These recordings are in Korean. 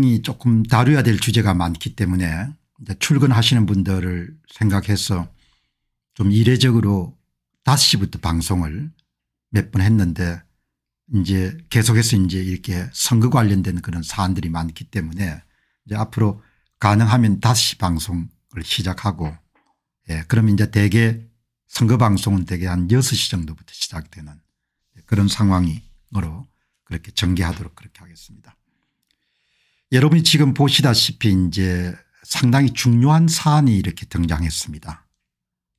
이 조금 다뤄야 될 주제가 많기 때문에 출근하시는 분들을 생각해서 좀 이례적으로 5시부터 방송을 몇 번 했는데 이제 계속해서 이제 이렇게 선거 관련된 그런 사안들이 많기 때문에 이제 앞으로 가능하면 5시 방송을 시작하고 예, 그러면 이제 대개 선거 방송은 대개 한 6시 정도부터 시작되는 그런 상황으로 그렇게 전개하도록 그렇게 하겠습니다. 여러분이 지금 보시다시피 이제 상당히 중요한 사안이 이렇게 등장했습니다.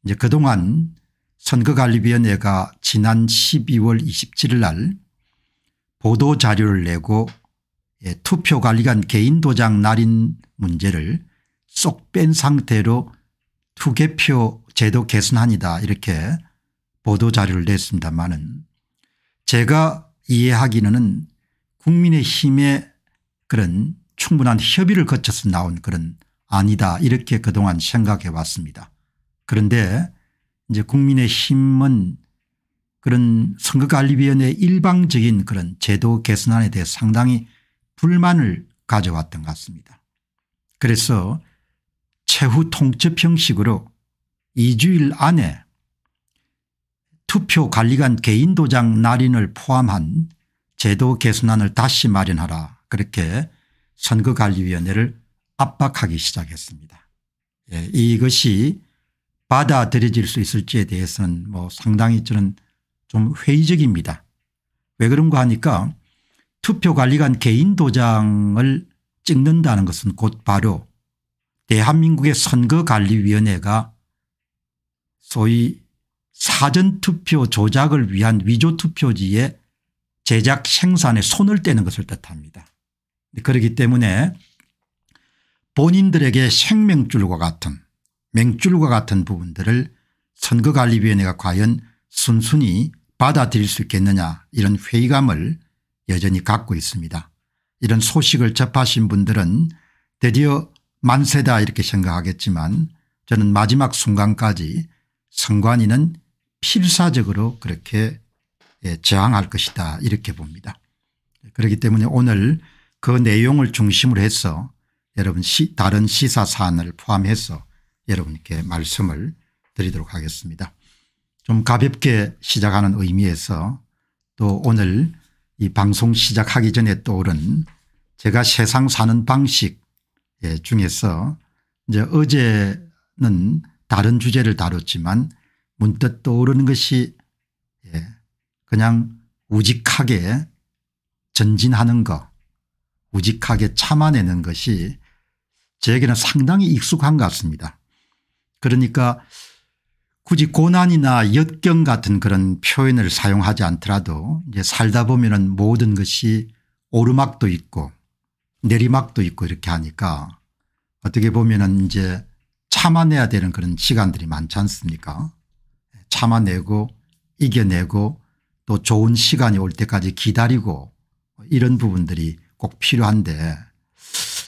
이제 그동안 선거관리위원회가 지난 12월 27일 날 보도자료를 내고 예, 투표관리관 개인도장 날인 문제를 쏙 뺀 상태로 투개표 제도 개선안이다 이렇게 보도자료를 냈습니다마는 제가 이해하기는 국민의힘의 그런 충분한 협의를 거쳐서 나온 그런 아니다 이렇게 그동안 생각해 왔습니다. 그런데 이제 국민의힘은 그런 선거관리위원회 일방적인 그런 제도 개선안에 대해 상당히 불만을 가져왔던 것 같습니다. 그래서 최후 통첩 형식으로 2주일 안에 투표관리관 개인 도장 날인을 포함한 제도 개선안을 다시 마련하라 그렇게 선거관리위원회를 압박하기 시작했습니다. 예, 이것이 받아들여질 수 있을지에 대해서는 뭐 상당히 저는 좀 회의적입니다. 왜 그런가 하니까 투표관리관 개인 도장을 찍는다는 것은 곧바로 대한민국의 선거관리위원회가 소위 사전투표 조작을 위한 위조투표지의 제작 생산에 손을 떼는 것을 뜻합니다. 그렇기 때문에 본인들에게 생명줄과 같은 맹줄과 같은 부분들을 선거관리위원회가 과연 순순히 받아들일 수 있겠느냐 이런 회의감을 여전히 갖고 있습니다. 이런 소식을 접하신 분들은 드디어 만세다 이렇게 생각하겠지만 저는 마지막 순간까지 선관위는 필사적으로 그렇게 예, 저항할 것이다 이렇게 봅니다. 그렇기 때문에 오늘 그 내용을 중심으로 해서 여러분 시 다른 시사 사안을 포함해서 여러분께 말씀을 드리도록 하겠습니다. 좀 가볍게 시작하는 의미에서 또 오늘 이 방송 시작하기 전에 떠오른 제가 세상 사는 방식 예, 중에서 이제 어제는 다른 주제를 다뤘지만 문득 떠오르는 것이 예, 그냥 우직하게 전진하는 것 우직하게 참아내는 것이 저에게는 상당히 익숙한 것 같습니다. 그러니까 굳이 고난이나 역경 같은 그런 표현을 사용하지 않더라도 이제 살다 보면은 모든 것이 오르막도 있고 내리막도 있고 이렇게 하니까 어떻게 보면은 이제 참아내야 되는 그런 시간들이 많지 않습니까? 참아내고 이겨내고 또 좋은 시간이 올 때까지 기다리고 이런 부분들이 꼭 필요한데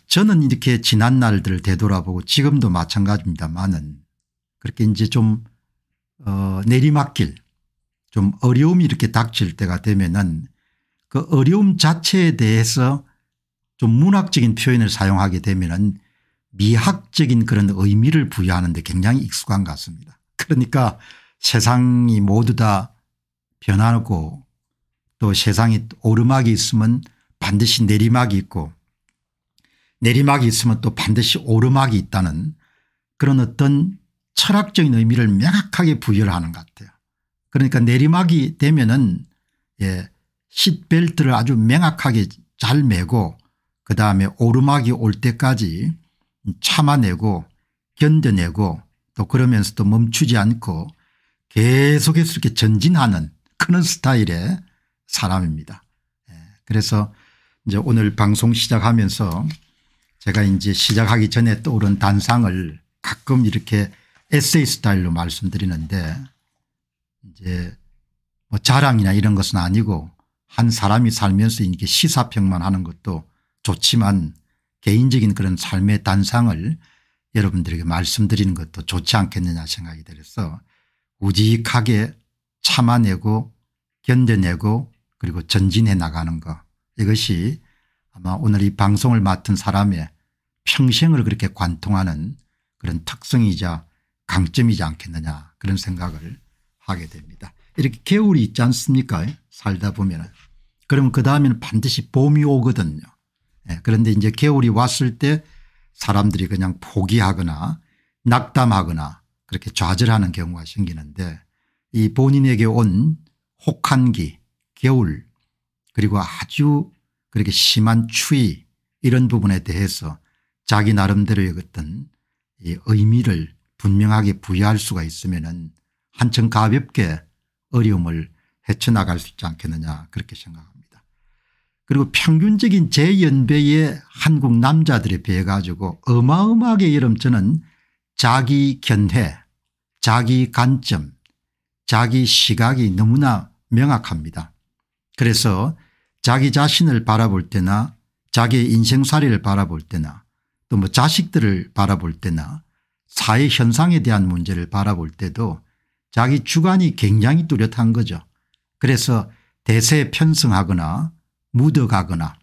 저는 이렇게 지난 날들을 되돌아보고 지금도 마찬가지입니다만은 그렇게 이제 좀어 내리막길 좀 어려움이 이렇게 닥칠 때가 되면은 그 어려움 자체에 대해서 좀 문학적인 표현을 사용하게 되면은 미학적인 그런 의미를 부여하는데 굉장히 익숙한 것 같습니다. 그러니까 세상이 모두 다 변하고 또 세상이 오르막이 있으면 반드시 내리막이 있고 내리막이 있으면 또 반드시 오르막이 있다는 그런 어떤 철학적인 의미를 명확하게 부여를 하는 것 같아요. 그러니까 내리막이 되면은 예, 시벨트를 아주 명확하게 잘메고 그다음에 오르막이 올 때까지 참아내고 견뎌내고 또 그러면서도 멈추지 않고 계속해서 이렇게 전진하는 그런 스타일의 사람입니다. 예, 그래서 이제 오늘 방송 시작하면서 제가 이제 시작하기 전에 떠오른 단상을 가끔 이렇게 에세이 스타일로 말씀드리는데 이제 뭐 자랑이나 이런 것은 아니고 한 사람이 살면서 이렇게 시사평만 하는 것도 좋지만 개인적인 그런 삶의 단상을 여러분들에게 말씀드리는 것도 좋지 않겠느냐 생각이 들어서 우직하게 참아내고 견뎌내고 그리고 전진해 나가는 것 이것이 아마 오늘 이 방송을 맡은 사람의 평생을 그렇게 관통하는 그런 특성이자 강점이지 않겠느냐 그런 생각을 하게 됩니다. 이렇게 겨울이 있지 않습니까 살다 보면 그럼 그 다음에는 반드시 봄이 오거든요. 예, 그런데 이제 겨울이 왔을 때 사람들이 그냥 포기하거나 낙담하거나 그렇게 좌절하는 경우가 생기는데 이 본인에게 온 혹한기 겨울 그리고 아주 그렇게 심한 추위 이런 부분에 대해서 자기 나름대로의 어떤 이 의미를 분명하게 부여할 수가 있으면 은 한층 가볍게 어려움을 헤쳐나갈 수 있지 않겠느냐 그렇게 생각합니다. 그리고 평균적인 제 연배의 한국 남자들에 비해 가지고 어마어마하게 여름 저는 자기 견해 자기 관점 자기 시각이 너무나 명확합니다. 그래서 자기 자신을 바라볼 때나 자기의 인생살이를 바라볼 때나 또 뭐 자식들을 바라볼 때나 사회 현상에 대한 문제를 바라볼 때도 자기 주관이 굉장히 뚜렷한 거죠. 그래서 대세에 편승하거나 묻어가거나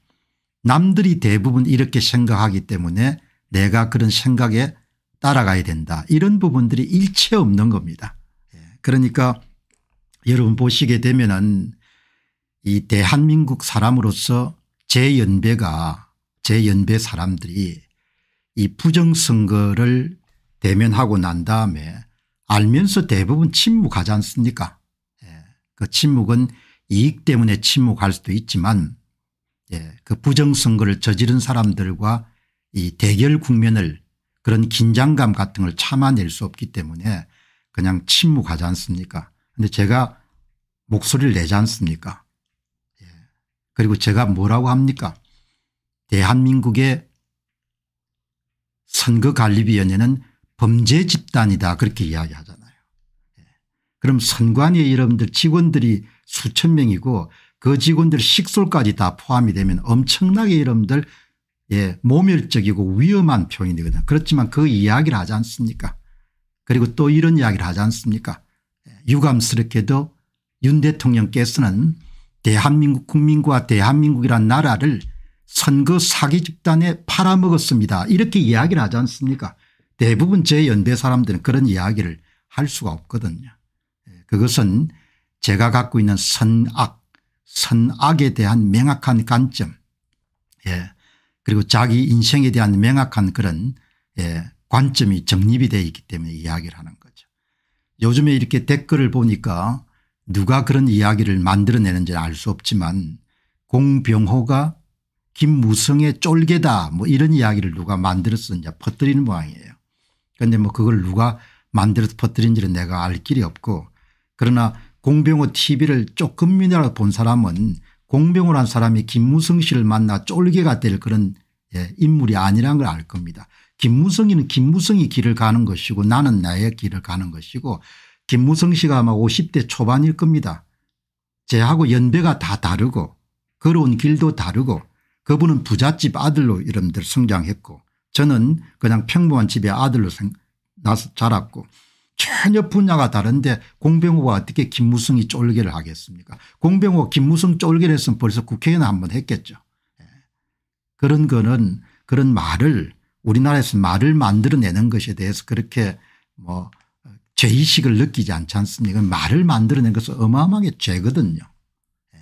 남들이 대부분 이렇게 생각하기 때문에 내가 그런 생각에 따라가야 된다. 이런 부분들이 일체 없는 겁니다. 예, 그러니까 여러분 보시게 되면은 이 대한민국 사람으로서 제 연배가 제 연배 사람들이 이 부정선거를 대면하고 난 다음에 알면서 대부분 침묵하지 않습니까 예. 그 침묵은 이익 때문에 침묵할 수도 있지만 예. 그 부정선거를 저지른 사람들과 이 대결 국면을 그런 긴장감 같은 걸 참아낼 수 없기 때문에 그냥 침묵하지 않습니까 근데 제가 목소리를 내지 않습니까 그리고 제가 뭐라고 합니까 대한민국의 선거관리위원회는 범죄 집단이다 그렇게 이야기하잖아요. 예. 그럼 선관위 여러분들 직원들이 수천 명이고 그 직원들 식솔까지 다 포함이 되면 엄청나게 여러분들 예, 모멸적이고 위험한 표현이거든요. 그렇지만 그 이야기를 하지 않습니까 그리고 또 이런 이야기를 하지 않습니까 예. 유감스럽게도 윤 대통령께서는 대한민국 국민과 대한민국이란 나라를 선거 사기 집단에 팔아먹었습니다. 이렇게 이야기를 하지 않습니까 대부분 제 연대 사람들은 그런 이야기를 할 수가 없거든요. 예, 그것은 제가 갖고 있는 선악 선악에 대한 명확한 관점 예. 그리고 자기 인생에 대한 명확한 그런 예. 관점이 정립이 되어 있기 때문에 이야기를 하는 거죠. 요즘에 이렇게 댓글을 보니까 누가 그런 이야기를 만들어내는지는 알 수 없지만 공병호가 김무성의 쫄개다 뭐 이런 이야기를 누가 만들었었냐 퍼뜨리는 모양이에요. 그런데 뭐 그걸 누가 만들어서 퍼뜨린지는 내가 알 길이 없고 그러나 공병호 tv를 조금이라도 본 사람은 공병호란 사람이 김무성 씨를 만나 쫄개가 될 그런 예, 인물이 아니란 걸 알 겁니다. 김무성이는 김무성이 길을 가는 것이고 나는 나의 길을 가는 것이고 김무성 씨가 아마 50대 초반일 겁니다. 제하고 연배가 다 다르고 걸어온 길도 다르고 그분은 부잣집 아들로 이름들 성장했고 저는 그냥 평범한 집의 아들로 나서 자랐고 전혀 분야가 다른데 공병호가 어떻게 김무성이 쫄개를 하겠습니까 공병호 김무성 쫄개를 했으면 벌써 국회의원 한 번 했겠죠. 예. 그런 거는 그런 말을 우리나라에서 말을 만들어내는 것에 대해서 그렇게 뭐 죄의식을 느끼지 않지 않습니까 그 말을 만들어낸 것은 어마어마하게 죄거든요. 예.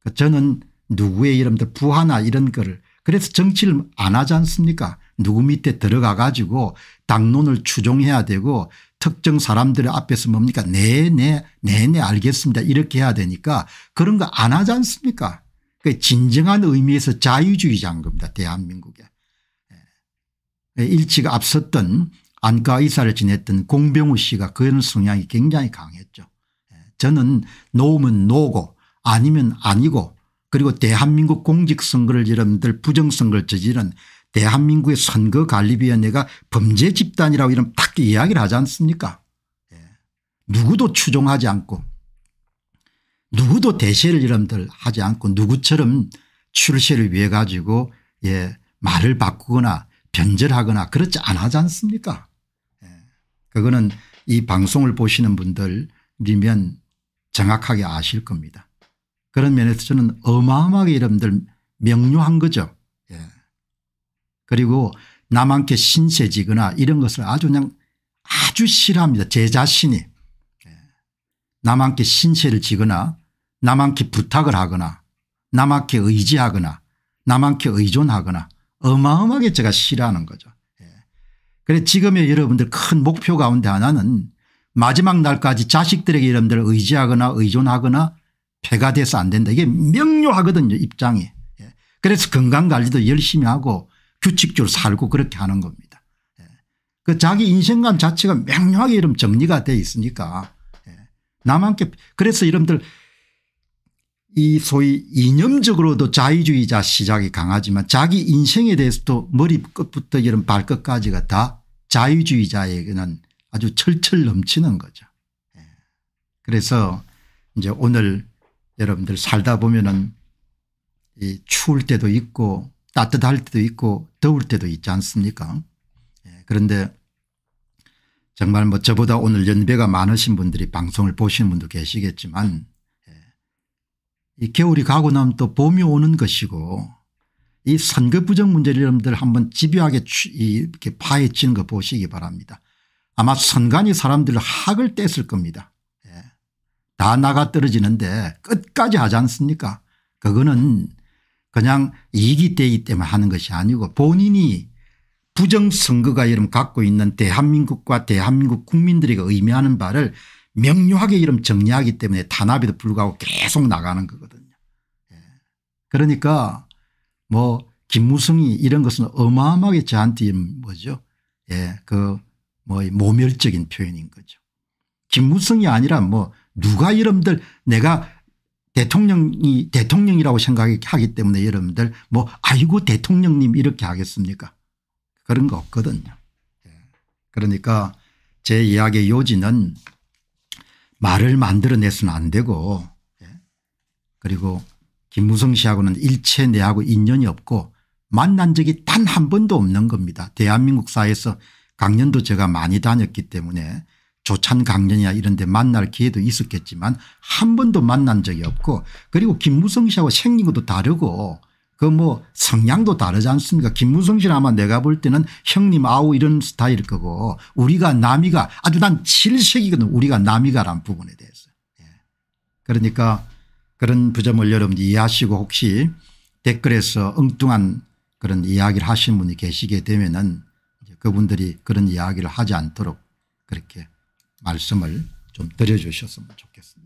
그 저는 누구의 이름들 부하나 이런 거를 그래서 정치를 안 하지 않습니까 누구 밑에 들어가 가지고 당론을 추종해야 되고 특정 사람들 앞에서 뭡니까 네네 네네 네, 알겠습니다 이렇게 해야 되니까 그런 거 안 하지 않습니까 그 진정한 의미에서 자유주의자인 겁니다 대한민국에 예. 예, 일찍 앞섰던 안과 의사를 지냈던 공병우 씨가 그런 성향이 굉장히 강했죠. 예, 저는 노우면 노고 아니면 아니고 그리고 대한민국 공직선거를 여러분들 부정선거를 저지른 대한민국의 선거관리위원회가 범죄 집단이라고 이런 딱 이야기를 하지 않습니까 예. 누구도 추종하지 않고 누구도 대세를 여러분들 하지 않고 누구처럼 출세를 위해 가지고 예 말을 바꾸거나 변절하거나 그렇지 않지 않습니까 그거는 이 방송을 보시는 분들이면 정확하게 아실 겁니다. 그런 면에서 저는 어마어마하게 여러분들 명료한 거죠. 예. 그리고 남한테 신세지거나 이런 것을 아주 그냥 아주 싫어합니다. 제 자신이. 예. 남한테 신세를 지거나 남한테 부탁을 하거나 남한테 의지하거나 남한테 의존하거나 어마어마하게 제가 싫어하는 거죠. 그래서 지금의 여러분들 큰 목표 가운데 하나는 마지막 날까지 자식들에게 여러분들 을 의지하거나 의존하거나 폐가 돼서 안 된다. 이게 명료하거든요 입장이. 예. 그래서 건강관리도 열심히 하고 규칙적으로 살고 그렇게 하는 겁니다. 예. 그 자기 인생관 자체가 명료하게 이름 정리가 돼 있으니까 예. 남한테 그래서 여러분들이 소위 이념적으로도 자유주의자 시작이 강하지만 자기 인생에 대해서도 머리 끝부터 이런 발끝까지가 다 자유주의자에게는 아주 철철 넘치는 거죠. 예. 그래서 이제 오늘 여러분들 살다 보면은 이 추울 때도 있고 따뜻할 때도 있고 더울 때도 있지 않습니까? 예. 그런데 정말 뭐 저보다 오늘 연배가 많으신 분들이 방송을 보시는 분도 계시겠지만 예. 이 겨울이 가고 나면 또 봄이 오는 것이고 이 선거 부정 문제를 여러분들 한번 집요하게 이렇게 파헤치는 거 보시기 바랍니다. 아마 선관위 사람들을 학을 뗐을 겁니다. 예. 다 나가 떨어지는데 끝까지 하지 않습니까 그거는 그냥 이기 때이기 때문에 하는 것이 아니고 본인이 부정선거가 여러 갖고 있는 대한민국과 대한민국 국민들이 의미하는 바를 명료하게 이름 정리하기 때문에 단합에도 불구하고 계속 나가는 거거든요. 예. 그러니까 뭐 김무성이 이런 것은 어마어마하게 저한테 뭐죠. 예. 그뭐 모멸적인 표현인 거죠. 김무성이 아니라 뭐 누가 여러분들 내가 대통령이 대통령이라고 생각하기 때문에 여러분들 뭐 아이고 대통령님 이렇게 하겠습니까 그런 거 없거든요. 예, 그러니까 제 이야기의 요지는 말을 만들어내서는 안 되고 예, 그리고 김무성 씨하고는 일체 내하고 인연이 없고 만난 적이 단 한 번도 없는 겁니다. 대한민국 사회에서 강연도 제가 많이 다녔기 때문에 조찬 강연이나 이런 데 만날 기회도 있었겠지만 한 번도 만난 적이 없고 그리고 김무성 씨하고 생리것도 다르고 그 뭐 성향도 다르지 않습니까 김무성 씨는 아마 내가 볼 때는 형님 아우 이런 스타일일 거고 우리가 남이가 아주 난 질색이거든 우리가 남이가란 부분에 대해서 예. 그러니까 그런 부 점을 여러분들 이해하시고 혹시 댓글에서 엉뚱한 그런 이야기를 하신 분이 계시게 되면은 그분들이 그런 이야기를 하지 않도록 그렇게 말씀을 좀 드려주셨으면 좋겠습니다.